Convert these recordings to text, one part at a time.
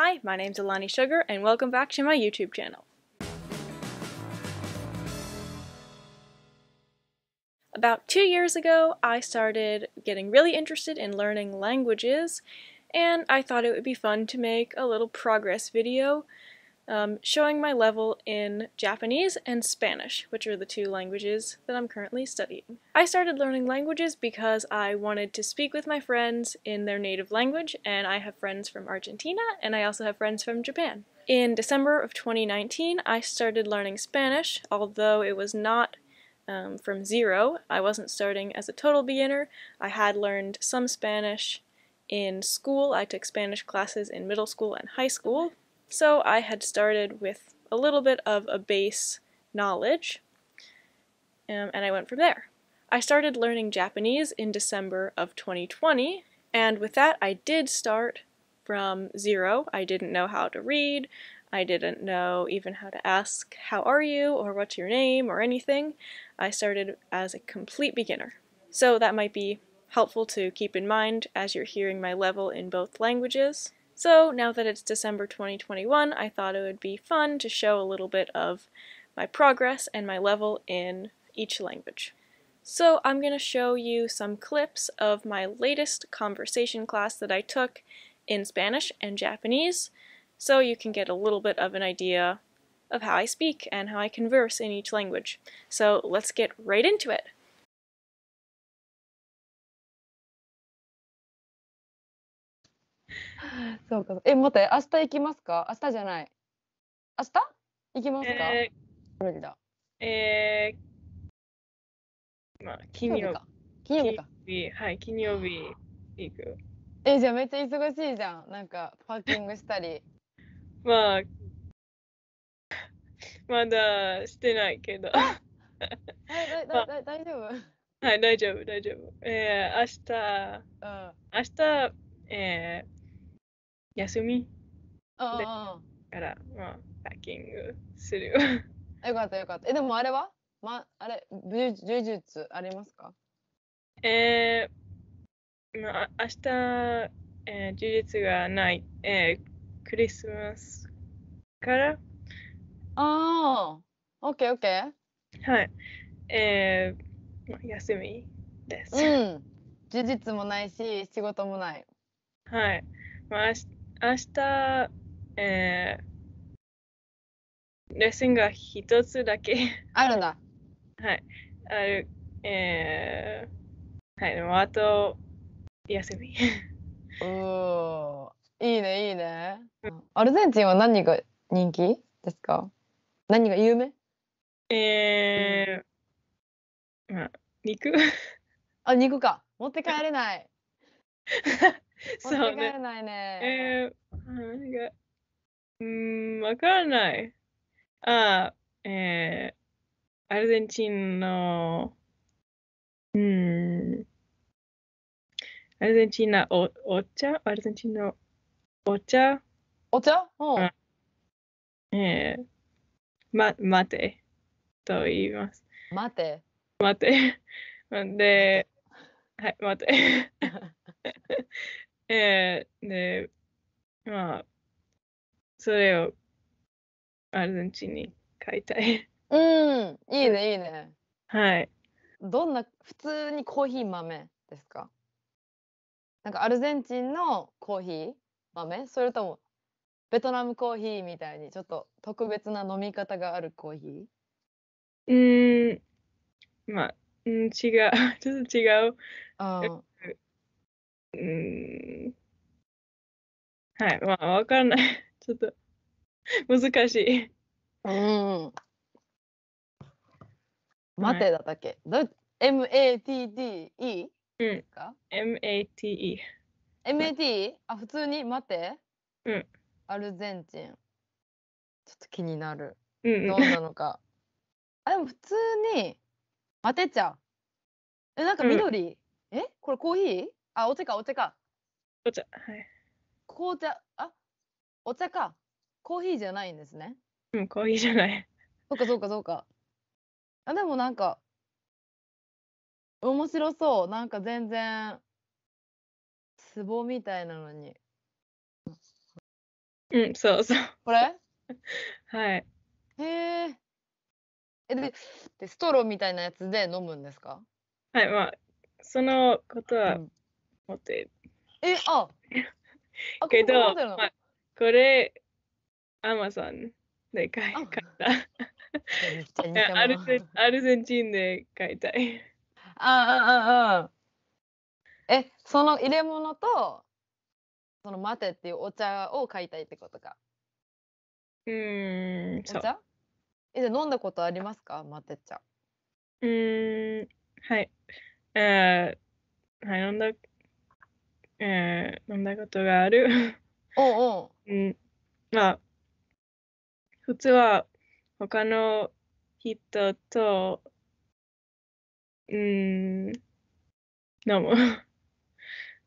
Hi, my name's Alani Sugar and welcome back to my YouTube channel. About two years ago, I started getting really interested in learning languages and I thought it would be fun to make a little progress video um, showing my level in Japanese and Spanish, which are the two languages that I'm currently studying. I started learning languages because I wanted to speak with my friends in their native language, and I have friends from Argentina, and I also have friends from Japan. In December of 2019, I started learning Spanish, although it was not um, from zero. I wasn't starting as a total beginner. I had learned some Spanish in school. I took Spanish classes in middle school and high school, so I had started with a little bit of a base knowledge, um, and I went from there. I started learning Japanese in December of 2020, and with that I did start from zero. I didn't know how to read, I didn't know even how to ask, how are you, or what's your name, or anything. I started as a complete beginner. So that might be helpful to keep in mind as you're hearing my level in both languages. So now that it's December 2021, I thought it would be fun to show a little bit of my progress and my level in each language. So I'm going to show you some clips of my latest conversation class that I took in Spanish and Japanese so you can get a little bit of an idea of how I speak and how I converse in each language. So let's get right into it! そうか。え、待って、明日行きますか明日じゃない。明日行きますか、えー、フロリダ。えー、まあ、金曜日。金曜日か。日はい、金曜日行く。え、じゃあめっちゃ忙しいじゃん。なんか、パーキングしたり。まあ、まだしてないけど。はい、大丈夫はい、大丈夫、大丈夫。えー、明日、うん、明日、えー、休みあから、まあ、パッキングするよ。よかったよかった。え、でもあれはま、あれ、呪術ありますかえー、まあ、明日、えー、呪術がない、えー、クリスマスからああ、オッケーオッケー。はい。えー、まあ、休みです。うん。呪術もないし、仕事もない。はい。まあ、明日明日、えー、レッスンが一つだけあるんだ。はい。ある。えー、はい。でも、あと、休み。おー、いいね、いいね。アルゼンチンは何が人気ですか何が有名えー、まあ、肉 あ、肉か。持って帰れない。そうね。ないね。えー、うん、わからない。ああ、えー、アルゼンチンの、うん、アルゼンチンのおお茶アルゼンチンのお茶お茶うん。えー、ま、待てと言います。待て待て。で、はい、待て。えー、で、まあ、それをアルゼンチンに買いたい。うん、いいね、いいね。はい。どんな、普通にコーヒー豆ですかなんかアルゼンチンのコーヒー豆それともベトナムコーヒーみたいにちょっと特別な飲み方があるコーヒーうんまあ、うん、違う、ちょっと違う。あうん。はい、まあ、わからない。ちょっと、難しい。うん。待てだったっけ、はい、?MATTE? うん。MATE。MAT? あ、普通に待てうん。アルゼンチン。ちょっと気になる。うん、どうなのか。あ、でも普通に、待てちゃう。え、なんか緑、うん、えこれコーヒーあ、お茶か、お茶か。お茶、はい。紅茶、あお茶か。コーヒーじゃないんですね。うん、コーヒーじゃない。そうか、そうか、そうか。あ、でもなんか、面白そう。なんか全然、壺みたいなのに。うん、そうそう。これはい。へえ。えででストローみたいなやつで飲むんですかはいまあそのことは思って。え、ああけど、まあ、これ、アマゾンで買い買った。アルゼアルゼンチンで買いたい。ああああ。あえ、その入れ物と、そのマテっていうお茶を買いたいってことか。うん、お茶え、飲んだことありますかマテ茶。うん、はい。えー、はい、飲んだえー、飲んだことがある。おうおう。うん。まあ、普通は他の人と、うん、飲む。は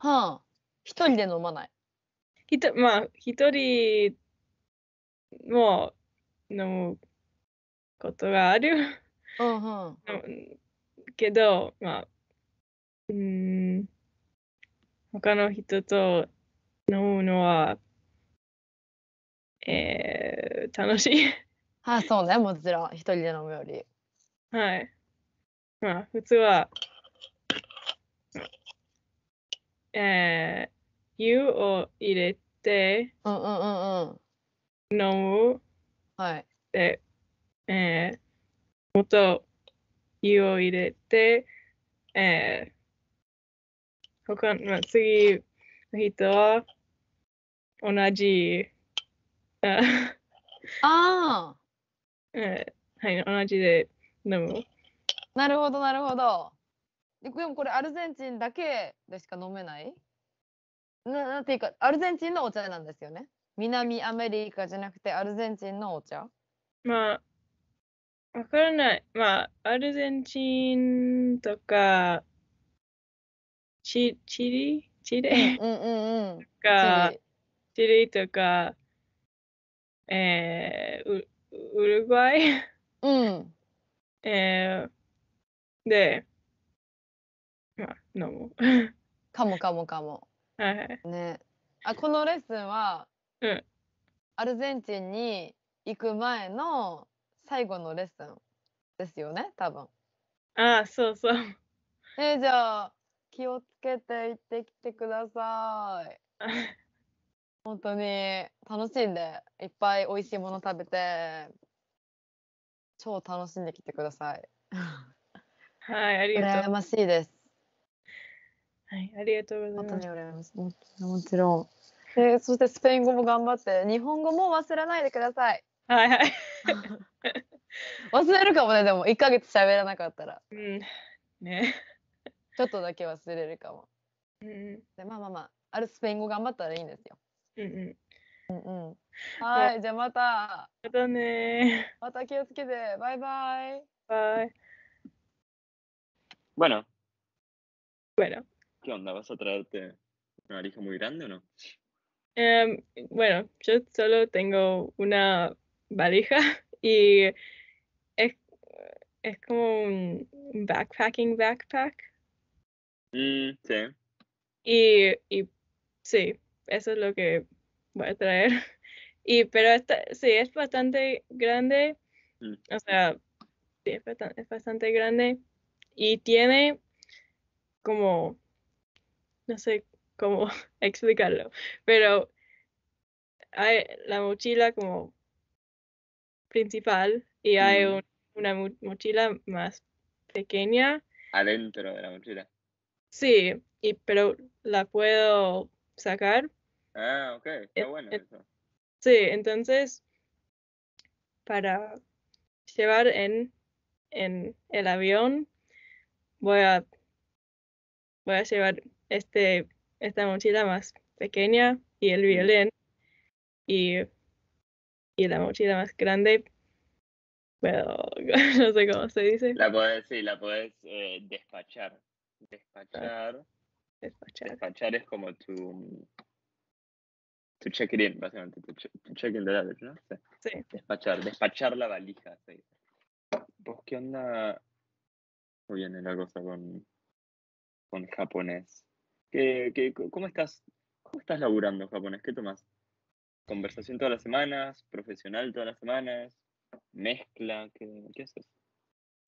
あ。一人で飲まない。ひとまあ、一人も飲むことがある。うんうん。けど、まあ、うん。他の人と飲むのは、えー、楽しい。あ、そうね、もちろん、一人で飲むより。はい。まあ、普通は、えー、湯を入れて、うんうんうんうん。飲む。はい。で、えー、もっと湯を入れて、えー、他の次の人は同じ。ああ。はい、同じで飲む。なるほど、なるほど。でもこれアルゼンチンだけでしか飲めないななんていうか、アルゼンチンのお茶なんですよね。南アメリカじゃなくてアルゼンチンのお茶まあ、わからない。まあ、アルゼンチンとか、チチリチリ、うんうんうん、とかチリとか、えー、ウウルグアイ、うん えー、で、あ、飲む。かもかもかも。はいはい、ね、あこのレッスンは、うん、アルゼンチンに行く前の最後のレッスンですよね多分。ああそうそう。えー、じゃあ気をつけて行ってきてください。本当に楽しんで、いっぱい美味しいもの食べて、超楽しんできてください。はい、ありがとう。羨ましいです。はい、ありがとうございます。本当に羨ましい。もちろん。でそしてスペイン語も頑張って日本語も忘れないでください。はいはい。忘れるかもねでも1ヶ月喋らなかったら。うん。ね。ちょっとだけ忘れるかも。うんうん、でまあまあまああるスペイン語頑張ったらいいんですよ。うんうん。うんうん、はい、じゃあまた。またねまた気をつけて。バイバイ。バイ。Bueno. Bueno. ¿Qué onda? ¿Vas a traerte una valija muy grande o no? Um, bueno, yo solo tengo una valija y es, es como un backpacking backpack. Mm, sí. Y, y, sí, eso es lo que voy a traer. Y, pero esta, sí, es bastante grande. Mm. O sea, es bastante, grande. Y tiene como, no sé cómo explicarlo, pero hay la mochila como principal y hay mm. una mochila más pequeña. Adentro de la mochila. Sí, y, pero la puedo sacar. Ah, ok, eh, está bueno eh, eso. Sí, entonces, para llevar en, en el avión, voy a, voy a llevar este, esta mochila más pequeña y el violín y, y la mochila más grande. Pero no sé cómo se dice. La puedes, sí, la puedes eh, despachar. Despachar. Despachar. es como tu. check it in, básicamente. Tu, check in de ¿no? Despachar. Despachar la valija. Sí. ¿Vos qué onda? Muy bien, la cosa con. japonés. ¿Qué, qué, cómo, estás, ¿Cómo estás laburando japonés? ¿Qué tomas? ¿Conversación todas las semanas? ¿Profesional todas las semanas? ¿Mezcla? ¿Qué, qué haces?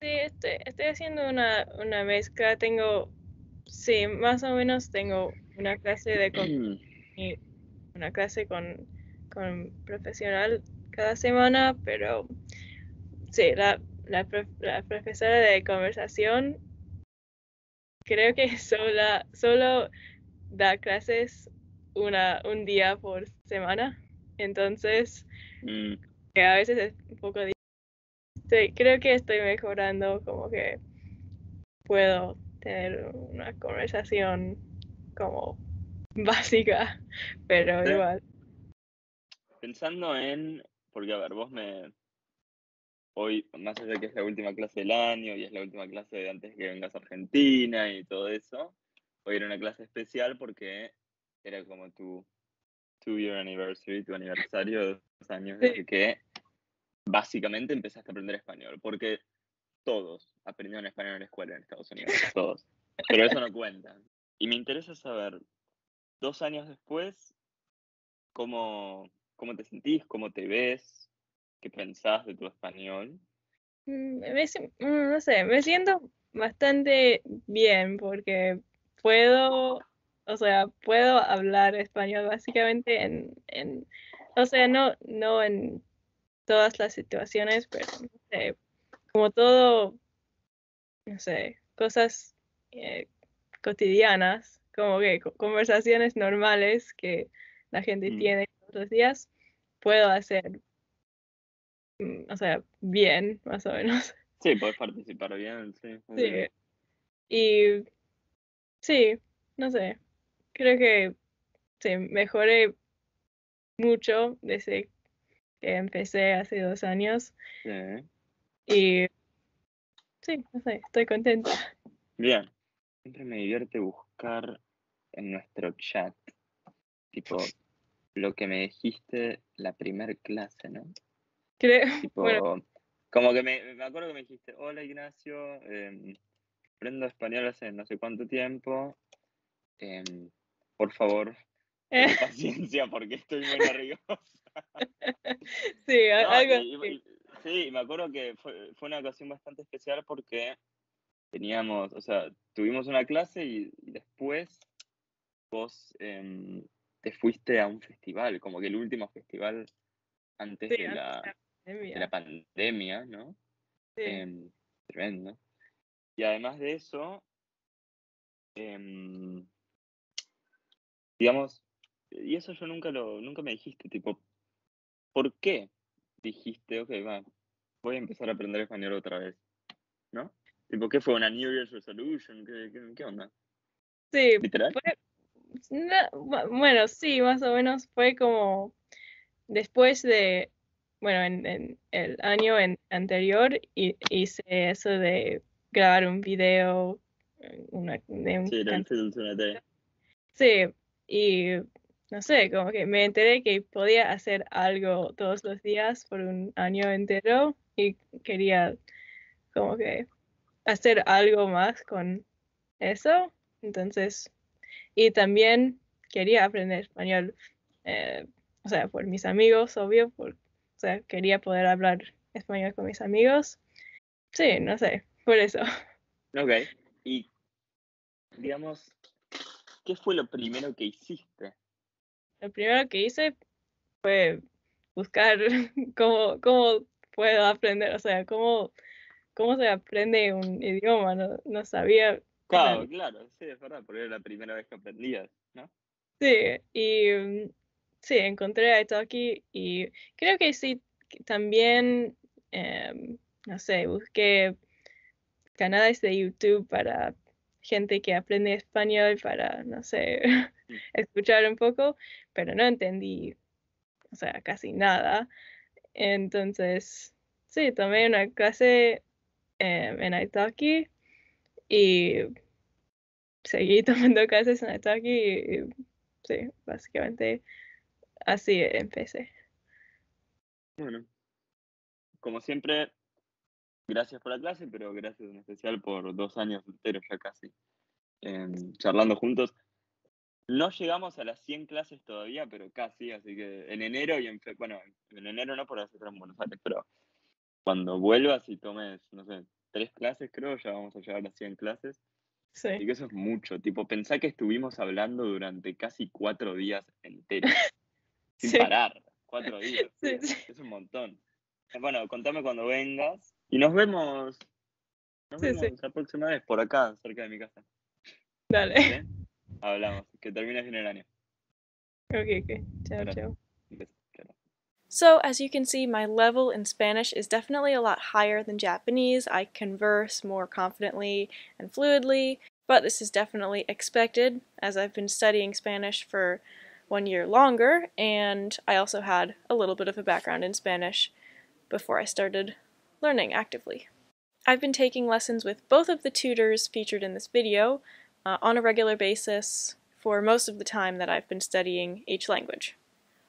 Sí, este, estoy, haciendo una, una, mezcla. Tengo, sí, más o menos tengo una clase de con, una clase con, con, profesional cada semana, pero sí, la, la, profesora de conversación creo que sola, solo da clases una, un día por semana. Entonces, mm. que a veces es un poco difícil Sí, creo que estoy mejorando, como que puedo tener una conversación como básica, pero igual. Pensando en, porque a ver, vos me, hoy, más allá de que es la última clase del año y es la última clase de antes que vengas a Argentina y todo eso, hoy era una clase especial porque era como tu two year anniversary, tu aniversario de dos años desde que básicamente empezaste a aprender español, porque todos aprendieron español en la escuela en Estados Unidos, todos. Pero eso no cuenta. Y me interesa saber, dos años después, cómo, cómo te sentís, cómo te ves, qué pensás de tu español. Mm, me, mm, no sé, me siento bastante bien porque puedo, o sea, puedo hablar español básicamente en, en o sea, no, no en todas las situaciones, pero no sé, como todo, no sé, cosas eh, cotidianas, como que conversaciones normales que la gente mm. tiene todos los días, puedo hacer, mm, o sea, bien, más o menos. Sí, puedes participar bien, sí. Sí. Y sí, no sé, creo que sí, mejoré mucho desde que empecé hace dos años. Y sí, no sé, estoy contenta. Bien. Siempre me divierte buscar en nuestro chat, tipo, lo que me dijiste la primer clase, ¿no? Creo. Como que me, acuerdo que me dijiste, hola Ignacio, em, aprendo español hace no sé cuánto tiempo, em, por favor, eh. paciencia porque estoy muy nervioso. sí, algo sí, me acuerdo que fue, una ocasión bastante especial porque teníamos, o sea, tuvimos una clase y, después vos em, te fuiste a un festival, como que el último festival antes de, la, pandemia. ¿no? Em, tremendo. Y además de eso, em, digamos, y eso yo nunca lo, nunca me dijiste, tipo, ¿por qué dijiste, ok, va, voy a empezar a aprender español otra vez? ¿No? por ¿qué fue? ¿Una New Year's Resolution? ¿Qué, onda? Sí. ¿Literal? bueno, sí, más o menos fue como después de, bueno, en, el año anterior hice eso de grabar un video eh, una, de un sí, Sí, y no sé, como que me enteré que podía hacer algo todos los días por un año entero y quería como que hacer algo más con eso. Entonces, y también quería aprender español, eh, o sea, por mis amigos, obvio, por, o sea, quería poder hablar español con mis amigos. Sí, no sé, por eso. Ok, y digamos, ¿qué fue lo primero que hiciste lo primero que hice fue buscar cómo, puedo aprender, o sea, cómo, cómo se aprende un idioma, no, sabía. Claro, claro, sí, es verdad, porque era la primera vez que aprendías, ¿no? Sí, y mm, sí, encontré a Italki y creo que sí, también, em, no sé, busqué canales de YouTube para gente que aprende español para, no sé, escuchar un poco, pero no entendí, o sea, casi nada. Entonces, sí, tomé una clase eh, en Italki y seguí tomando clases en Italki y sí, básicamente así empecé. Bueno, como siempre, gracias por la clase, pero gracias en especial por dos años enteros ya casi, em, charlando juntos. No llegamos a las 100 clases todavía, pero casi, así que en enero y en bueno, en enero no por en Buenos Aires, pero cuando vuelvas y tomes, no sé, tres clases creo, ya vamos a llegar a las 100 clases. Sí. Y que eso es mucho, tipo, pensá que estuvimos hablando durante casi cuatro días enteros, sin parar, cuatro días. Sí, es un montón. Bueno, contame cuando vengas Y nos vemos, nos sí, vemos sí. la próxima vez por acá, cerca de mi casa. Dale. Hablamos, que termines bien el año. Okay, okay. So, as you can see, my level in Spanish is definitely a lot higher than Japanese. I converse more confidently and fluidly, but this is definitely expected as I've been studying Spanish for one year longer, and I also had a little bit of a background in Spanish before I started learning actively. I've been taking lessons with both of the tutors featured in this video uh, on a regular basis for most of the time that I've been studying each language.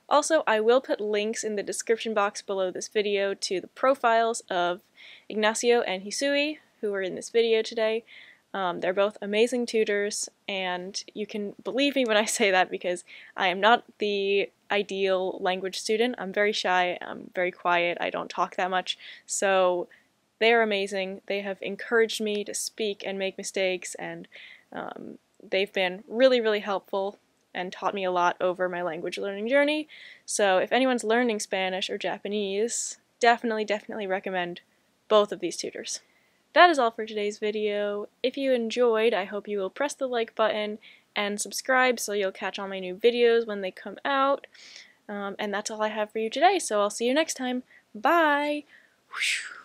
Also, I will put links in the description box below this video to the profiles of Ignacio and Hisui, who were in this video today, um, they're both amazing tutors, and you can believe me when I say that because I am not the ideal language student. I'm very shy, I'm very quiet, I don't talk that much. So they are amazing. They have encouraged me to speak and make mistakes, and um, they've been really, really helpful and taught me a lot over my language learning journey. So if anyone's learning Spanish or Japanese, definitely, definitely recommend both of these tutors. That is all for today's video. If you enjoyed, I hope you will press the like button and subscribe so you'll catch all my new videos when they come out. Um, and that's all I have for you today, so I'll see you next time. Bye! Whew.